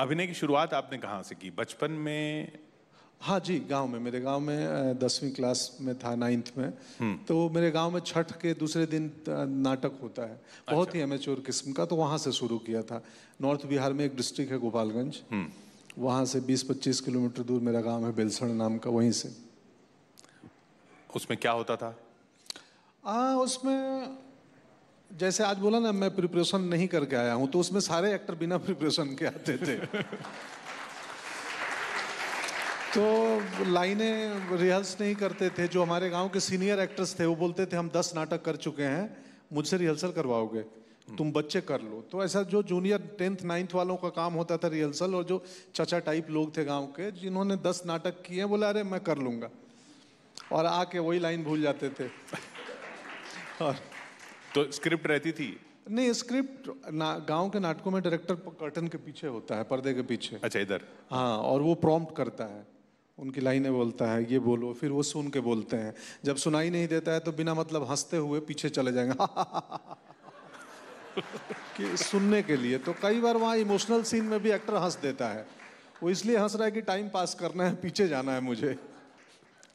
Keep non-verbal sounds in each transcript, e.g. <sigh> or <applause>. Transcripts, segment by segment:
अभिनय की शुरुआत आपने कहाँ से की बचपन में हाँ जी गांव में मेरे गांव में दसवीं क्लास में था नाइन्थ में हम्म। तो मेरे गांव में छठ के दूसरे दिन नाटक होता है बहुत अच्छा। ही एमेच्योर किस्म का तो वहाँ से शुरू किया था नॉर्थ बिहार में एक डिस्ट्रिक्ट है गोपालगंज हम्म। वहाँ से 20-25 किलोमीटर दूर मेरा गांव है बेलसण नाम का वहीं से उसमें क्या होता था आ, उसमें जैसे आज बोला ना मैं प्रिपरेशन नहीं करके आया हूं तो उसमें सारे एक्टर बिना प्रिपरेशन के आते थे तो लाइनें रिहर्स नहीं करते थे जो हमारे गांव के सीनियर एक्टर्स थे वो बोलते थे हम दस नाटक कर चुके हैं मुझसे रिहर्सल करवाओगे तुम बच्चे कर लो तो ऐसा जो जूनियर टेंथ नाइन्थ वालों का काम होता था रिहर्सल और जो चचा टाइप लोग थे गांव के जिन्होंने दस नाटक किए बोले अरे मैं कर लूँगा और आके वही लाइन भूल जाते थे और तो स्क्रिप्ट रहती थी नहीं स्क्रिप्ट ना गांव के नाटकों में डायरेक्टर कर्टन के पीछे होता है पर्दे के पीछे अच्छा इधर हाँ और वो प्रॉम्प्ट करता है उनकी लाइनें बोलता है ये बोलो फिर वो सुन के बोलते हैं जब सुनाई नहीं देता है तो बिना मतलब हंसते हुए पीछे चले जाएंगे <laughs> कि सुनने के लिए तो कई बार वहाँ इमोशनल सीन में भी एक्टर हंस देता है वो इसलिए हंस रहा है कि टाइम पास करना है पीछे जाना है मुझे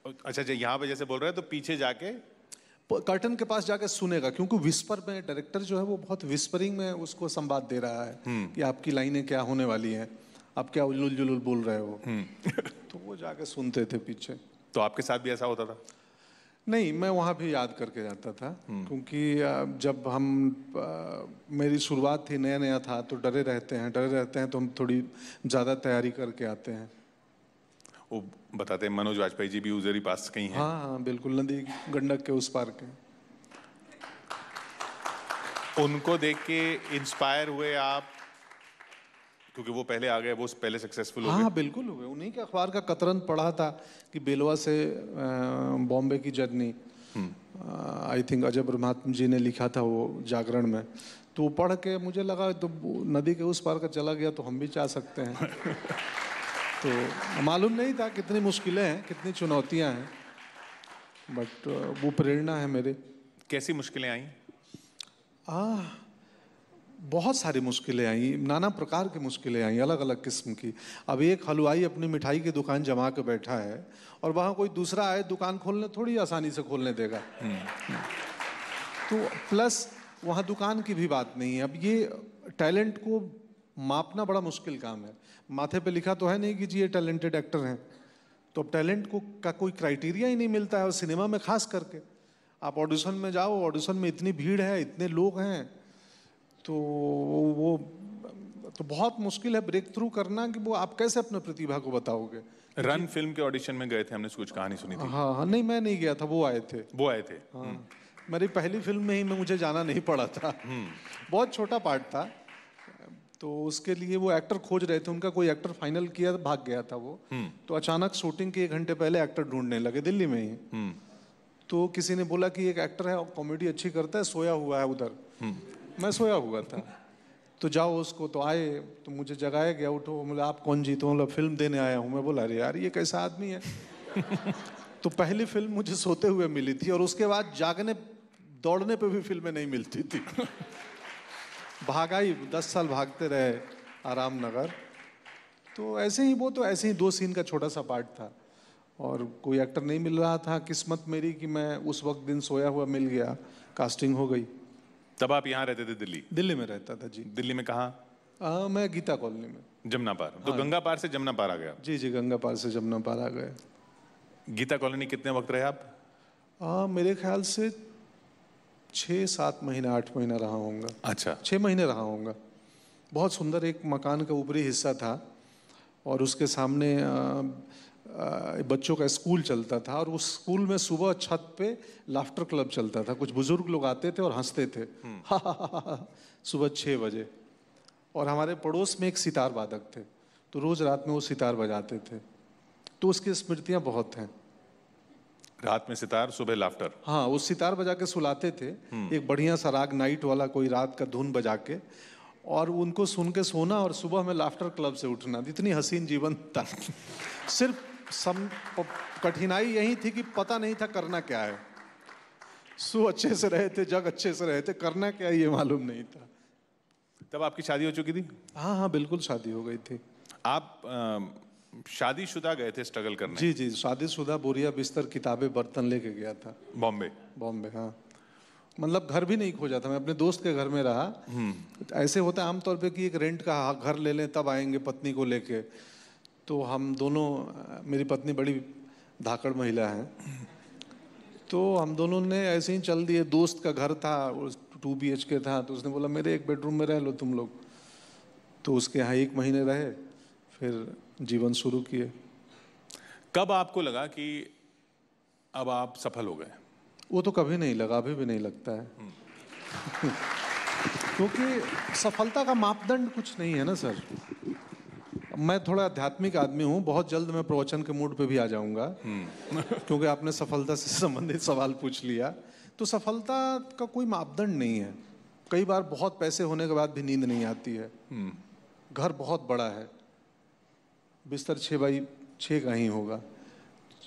अच्छा अच्छा यहाँ पे जैसे बोल रहे हैं तो पीछे जाके कर्टन के पास जाकर सुनेगा क्योंकि विस्पर में डायरेक्टर जो है वो बहुत विस्परिंग में उसको संवाद दे रहा है हम्म। कि आपकी लाइनें क्या होने वाली हैं आप क्या उल्लुल जुलुल बोल रहे हो हम्म। <laughs> तो वो जाके सुनते थे पीछे तो आपके साथ भी ऐसा होता था नहीं मैं वहाँ भी याद करके जाता था हम्म। क्योंकि जब हम आ, मेरी शुरुआत थी नया नया था तो डरे रहते हैं डरे रहते हैं तो हम थोड़ी ज़्यादा तैयारी करके आते हैं वो बताते हैं मनोज वाजपेयी जी भी उधर ही पास कहीं हैं हाँ हाँ बिल्कुल नदी गंडक के उस पार के उनको देख के इंस्पायर हुए आप क्योंकि वो पहले आ गए वो पहले सक्सेसफुल हाँ, हाँ, बिल्कुल हुए उन्हीं के अखबार का कतरन पढ़ा था कि बेलवा से बॉम्बे की journey I hmm. Think Ajay ब्रह्मात्म जी ने लिखा था वो जागरण में तो पढ़ के मुझे लगा तो नदी के उस पार का चला गया तो हम भी जा सकते हैं <laughs> तो मालूम नहीं था कितनी मुश्किलें हैं कितनी चुनौतियां हैं बट uh, वो प्रेरणा है मेरे कैसी मुश्किलें आई बहुत सारी मुश्किलें आई नाना प्रकार की मुश्किलें आई अलग अलग किस्म की अब एक हलवाई अपनी मिठाई की दुकान जमा के बैठा है और वहाँ कोई दूसरा आए दुकान खोलने थोड़ी आसानी से खोलने देगा हम्म, हम्म। तो प्लस वहाँ दुकान की भी बात नहीं है अब ये टैलेंट को मापना बड़ा मुश्किल काम है माथे पे लिखा तो है नहीं कि जी ये टैलेंटेड एक्टर हैं तो अब टैलेंट को का कोई क्राइटेरिया ही नहीं मिलता है और सिनेमा में खास करके आप ऑडिशन में जाओ ऑडिशन में इतनी भीड़ है इतने लोग हैं तो वो तो बहुत मुश्किल है ब्रेक थ्रू करना कि वो आप कैसे अपने प्रतिभा को बताओगे रन फिल्म के ऑडिशन में गए थे हमने कुछ कहानी सुनी थी हाँ हाँ नहीं मैं नहीं गया था वो आए थे वो आए थे हाँ मेरी पहली फिल्म में ही मैं मुझे जाना नहीं पड़ा था हम्म। बहुत छोटा पार्ट था तो उसके लिए वो एक्टर खोज रहे थे उनका कोई एक्टर फाइनल किया भाग गया था वो हम्म। तो अचानक शूटिंग के एक घंटे पहले एक्टर ढूंढने लगे दिल्ली में ही हम्म। तो किसी ने बोला कि एक एक्टर है कॉमेडी अच्छी करता है सोया हुआ है उधर हम्म। मैं सोया हुआ था तो जाओ उसको तो आए तो मुझे जगाया गया उठो मतलब आप कौन जीते हो मतलब फिल्म देने आया हूँ मैं बोला अरे यार ये कैसा आदमी है <laughs> तो पहली फिल्म मुझे सोते हुए मिली थी और उसके बाद जागने दौड़ने पे भी फिल्में नहीं मिलती थी <laughs> भागा ही दस साल भागते रहे आराम नगर तो ऐसे ही वो तो ऐसे ही दो सीन का छोटा सा पार्ट था और कोई एक्टर नहीं मिल रहा था किस्मत मेरी कि मैं उस वक्त दिन सोया हुआ मिल गया कास्टिंग हो गई तब आप यहाँ रहते थे दिल्ली दिल्ली में रहता था जी दिल्ली में कहाँ मैं गीता कॉलोनी में जमुना पार तो हाँ। तो गंगा पार से जमुना पार आ गया जी जी गंगा पार से जमुना पार आ गए गीता कॉलोनी कितने वक्त रहे आप आ, मेरे ख्याल से छः सात महीना आठ महीना रहा होऊंगा अच्छा छः महीने रहा होऊंगा बहुत सुंदर एक मकान का ऊपरी हिस्सा था और उसके सामने आ, बच्चों का स्कूल चलता था और उस स्कूल में सुबह छत पे लाफ्टर क्लब चलता था कुछ बुजुर्ग लोग आते थे और हंसते थे हम्म। <laughs> सुबह छः बजे और हमारे पड़ोस में एक सितार वादक थे तो रोज़ रात में वो सितार बजाते थे तो उसकी स्मृतियाँ बहुत हैं रात में सितार सुबह लाफ्टर हाँ वो सितार बजा के सुलाते थे हम्म। एक बढ़िया सा राग नाइट वाला कोई रात का धुन बजा के और उनको सुन के सोना और सुबह में लाफ्टर क्लब से उठना इतनी हसीन जीवन था सिर्फ सम कठिनाई यही थी कि पता नहीं था करना क्या है सु अच्छे से रहे थे जग अच्छे से रहे थे करना क्या ये मालूम नहीं था तब आपकी शादी हो चुकी थी हाँ हाँ बिल्कुल शादी हो गई थी आप आ, शादीशुदा गए थे स्ट्रगल करने जी जी शादीशुदा बोरिया बिस्तर किताबें बर्तन लेके गया था बॉम्बे बॉम्बे हाँ मतलब घर भी नहीं खोजा था मैं अपने दोस्त के घर में रहा हम्म। ऐसे होता है आमतौर पे कि एक रेंट का घर ले लें तब आएंगे पत्नी को लेके तो हम दोनों मेरी पत्नी बड़ी धाकड़ महिला हैं तो हम दोनों ने ऐसे ही चल दिए दोस्त का घर था टू बी के था तो उसने बोला मेरे एक बेडरूम में रह लो तुम लोग तो उसके यहाँ एक महीने रहे फिर जीवन शुरू किए कब आपको लगा कि अब आप सफल हो गए वो तो कभी नहीं लगा अभी भी नहीं लगता है हम्म। <laughs> क्योंकि सफलता का मापदंड कुछ नहीं है ना सर मैं थोड़ा आध्यात्मिक आदमी हूँ बहुत जल्द मैं प्रवचन के मूड पे भी आ जाऊंगा हम्म। <laughs> क्योंकि आपने सफलता से संबंधित सवाल पूछ लिया तो सफलता का कोई मापदंड नहीं है कई बार बहुत पैसे होने के बाद भी नींद नहीं आती है हम्म। घर बहुत बड़ा है बिस्तर छः बाई छः का ही होगा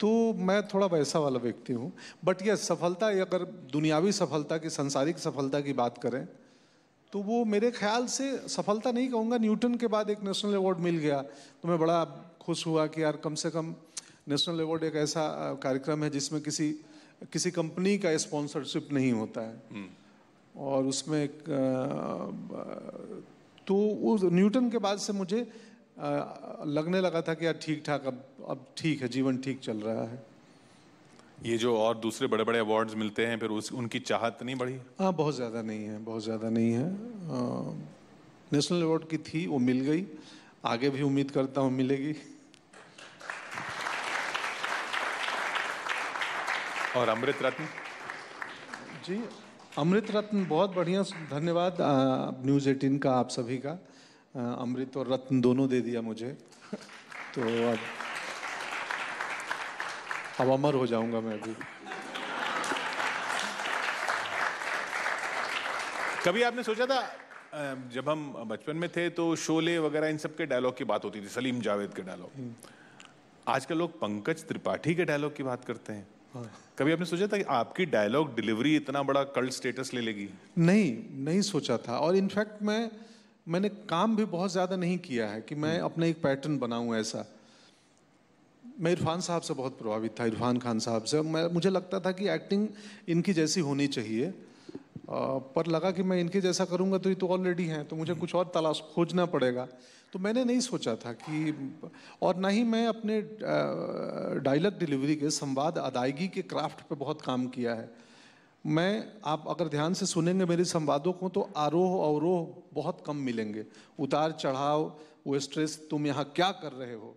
तो मैं थोड़ा वैसा वाला व्यक्ति हूँ बट यह सफलता अगर दुनियावी सफलता की संसारिक सफलता की बात करें तो वो मेरे ख्याल से सफलता नहीं कहूँगा न्यूटन के बाद एक नेशनल अवार्ड मिल गया तो मैं बड़ा खुश हुआ कि यार कम से कम नेशनल अवार्ड एक ऐसा कार्यक्रम है जिसमें किसी किसी कंपनी का स्पॉन्सरशिप नहीं होता है हम्म। और उसमें एक, तो न्यूटन के बाद से मुझे लगने लगा था कि यार ठीक ठाक अब अब ठीक है जीवन ठीक चल रहा है ये जो और दूसरे बड़े बड़े अवार्ड्स मिलते हैं फिर उस उनकी चाहत नहीं बढ़ी हाँ बहुत ज़्यादा नहीं है बहुत ज़्यादा नहीं है नेशनल अवार्ड की थी वो मिल गई आगे भी उम्मीद करता हूँ मिलेगी और अमृत रत्न जी अमृत रत्न बहुत बढ़िया धन्यवाद न्यूज़ एटीन का आप सभी का अमृत और रत्न दोनों दे दिया मुझे <laughs> तो अब अब अमर हो जाऊंगा मैं अभी कभी आपने सोचा था जब हम बचपन में थे तो शोले वगैरह इन सब के डायलॉग की बात होती थी सलीम जावेद के डायलॉग हम्म। आजकल लोग पंकज त्रिपाठी के डायलॉग की बात करते हैं हाँ। कभी आपने सोचा था कि आपकी डायलॉग डिलीवरी इतना बड़ा कल्ट स्टेटस ले लेगी नहीं नहीं सोचा था और इनफैक्ट मैं मैंने काम भी बहुत ज़्यादा नहीं किया है कि मैं अपने एक पैटर्न बनाऊँ ऐसा मैं इरफान साहब से बहुत प्रभावित था इरफान खान साहब से मैं मुझे लगता था कि एक्टिंग इनकी जैसी होनी चाहिए आ, पर लगा कि मैं इनके जैसा करूँगा तो ये तो ऑलरेडी हैं तो मुझे कुछ और तलाश खोजना पड़ेगा तो मैंने नहीं सोचा था कि और ना ही मैं अपने डायलॉग डिलीवरी के संवाद अदायगी के क्राफ्ट पे बहुत काम किया है मैं आप अगर ध्यान से सुनेंगे मेरे संवादों को तो आरोह अवरोह बहुत कम मिलेंगे उतार चढ़ाव वो स्ट्रेस तुम यहाँ क्या कर रहे हो